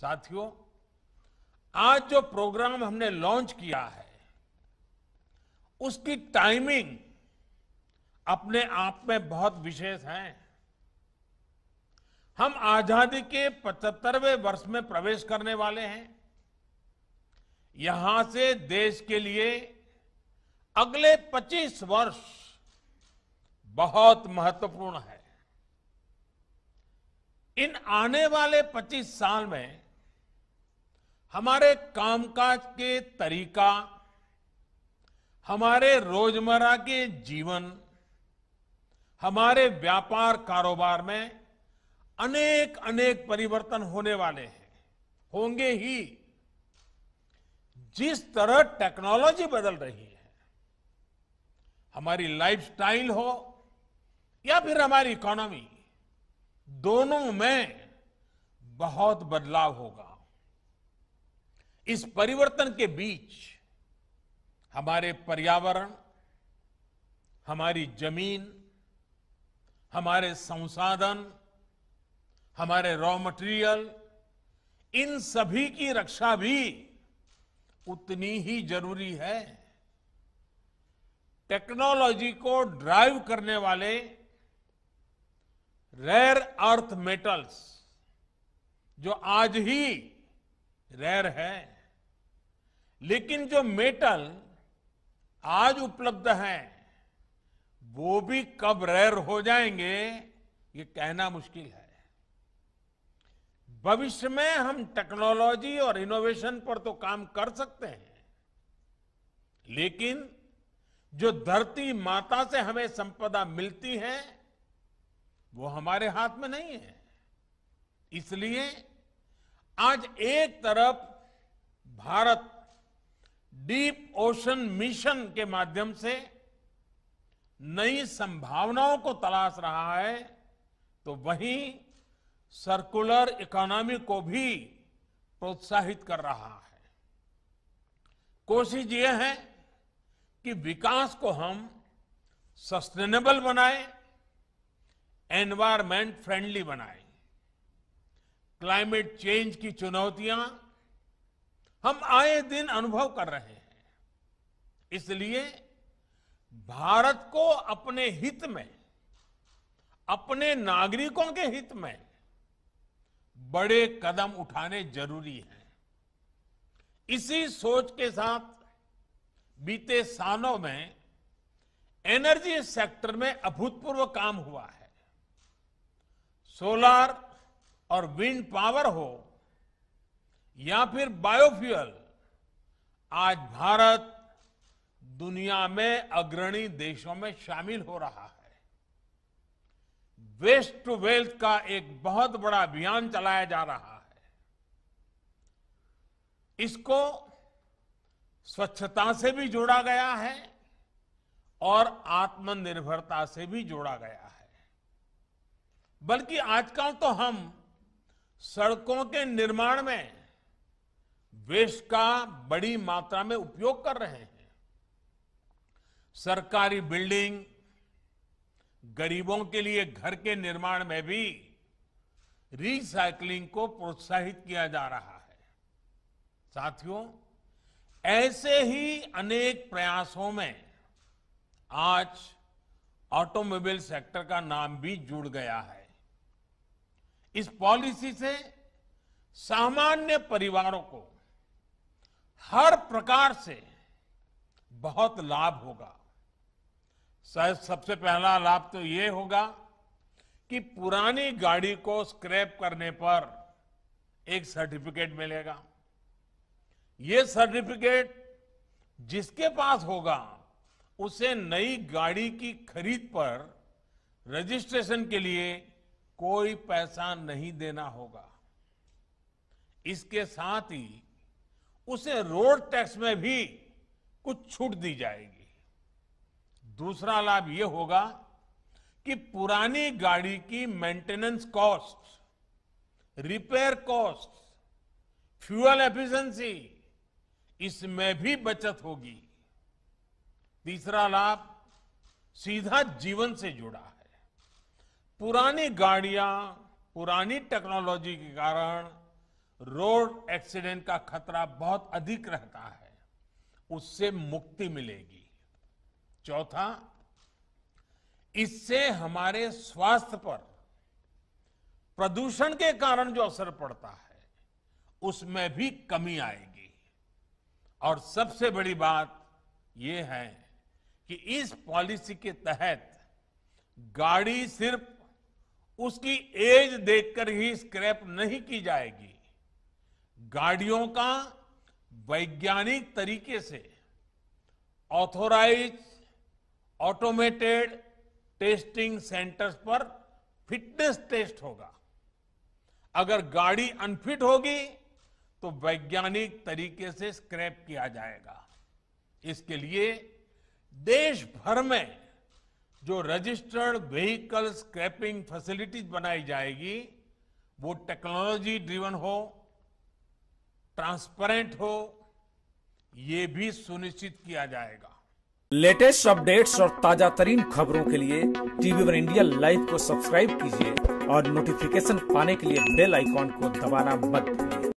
साथियों आज जो प्रोग्राम हमने लॉन्च किया है उसकी टाइमिंग अपने आप में बहुत विशेष है हम आजादी के 75वें वर्ष में प्रवेश करने वाले हैं यहां से देश के लिए अगले 25 वर्ष बहुत महत्वपूर्ण है इन आने वाले 25 साल में हमारे कामकाज के तरीका हमारे रोजमर्रा के जीवन हमारे व्यापार कारोबार में अनेक अनेक परिवर्तन होने वाले हैं होंगे ही जिस तरह टेक्नोलॉजी बदल रही है हमारी लाइफस्टाइल हो या फिर हमारी इकोनॉमी दोनों में बहुत बदलाव होगा इस परिवर्तन के बीच हमारे पर्यावरण हमारी जमीन हमारे संसाधन हमारे रॉ मटेरियल इन सभी की रक्षा भी उतनी ही जरूरी है टेक्नोलॉजी को ड्राइव करने वाले रेयर अर्थ मेटल्स जो आज ही रेयर है लेकिन जो मेटल आज उपलब्ध है वो भी कब रेयर हो जाएंगे ये कहना मुश्किल है भविष्य में हम टेक्नोलॉजी और इनोवेशन पर तो काम कर सकते हैं लेकिन जो धरती माता से हमें संपदा मिलती है वो हमारे हाथ में नहीं है इसलिए आज एक तरफ भारत डीप ओशन मिशन के माध्यम से नई संभावनाओं को तलाश रहा है तो वहीं सर्कुलर इकोनॉमी को भी प्रोत्साहित कर रहा है कोशिश यह है कि विकास को हम सस्टेनेबल बनाए एनवायरमेंट फ्रेंडली बनाए क्लाइमेट चेंज की चुनौतियां हम आए दिन अनुभव कर रहे हैं इसलिए भारत को अपने हित में अपने नागरिकों के हित में बड़े कदम उठाने जरूरी हैं इसी सोच के साथ बीते सालों में एनर्जी सेक्टर में अभूतपूर्व काम हुआ है सोलार और विंड पावर हो या फिर बायोफ्यूल आज भारत दुनिया में अग्रणी देशों में शामिल हो रहा है वेस्ट टू वेल्थ का एक बहुत बड़ा अभियान चलाया जा रहा है इसको स्वच्छता से भी जोड़ा गया है और आत्मनिर्भरता से भी जोड़ा गया है बल्कि आजकल तो हम सड़कों के निर्माण में वेस्ट का बड़ी मात्रा में उपयोग कर रहे हैं सरकारी बिल्डिंग गरीबों के लिए घर के निर्माण में भी रिसाइकलिंग को प्रोत्साहित किया जा रहा है साथियों ऐसे ही अनेक प्रयासों में आज ऑटोमोबाइल सेक्टर का नाम भी जुड़ गया है इस पॉलिसी से सामान्य परिवारों को हर प्रकार से बहुत लाभ होगा शायद सबसे पहला लाभ तो ये होगा कि पुरानी गाड़ी को स्क्रैप करने पर एक सर्टिफिकेट मिलेगा ये सर्टिफिकेट जिसके पास होगा उसे नई गाड़ी की खरीद पर रजिस्ट्रेशन के लिए कोई पैसा नहीं देना होगा इसके साथ ही उसे रोड टैक्स में भी कुछ छूट दी जाएगी दूसरा लाभ यह होगा कि पुरानी गाड़ी की maintenance cost repair cost fuel efficiency इसमें भी बचत होगी तीसरा लाभ सीधा जीवन से जुड़ा है पुरानी गाड़ियां पुरानी टेक्नोलॉजी के कारण रोड एक्सीडेंट का खतरा बहुत अधिक रहता है उससे मुक्ति मिलेगी चौथा इससे हमारे स्वास्थ्य पर प्रदूषण के कारण जो असर पड़ता है उसमें भी कमी आएगी और सबसे बड़ी बात यह है कि इस पॉलिसी के तहत गाड़ी सिर्फ उसकी एज देखकर ही स्क्रैप नहीं की जाएगी गाड़ियों का वैज्ञानिक तरीके से ऑथोराइज ऑटोमेटेड टेस्टिंग सेंटर्स पर फिटनेस टेस्ट होगा अगर गाड़ी अनफिट होगी तो वैज्ञानिक तरीके से स्क्रैप किया जाएगा इसके लिए देश भर में जो रजिस्टर्ड व्हीकल स्क्रैपिंग फैसिलिटीज बनाई जाएगी वो टेक्नोलॉजी ड्रिवन हो ट्रांसपेरेंट हो ये भी सुनिश्चित किया जाएगा लेटेस्ट अपडेट्स और ताजा तरीन खबरों के लिए टीवी वन इंडिया लाइव को सब्सक्राइब कीजिए और नोटिफिकेशन पाने के लिए बेल आइकॉन को दबाना मत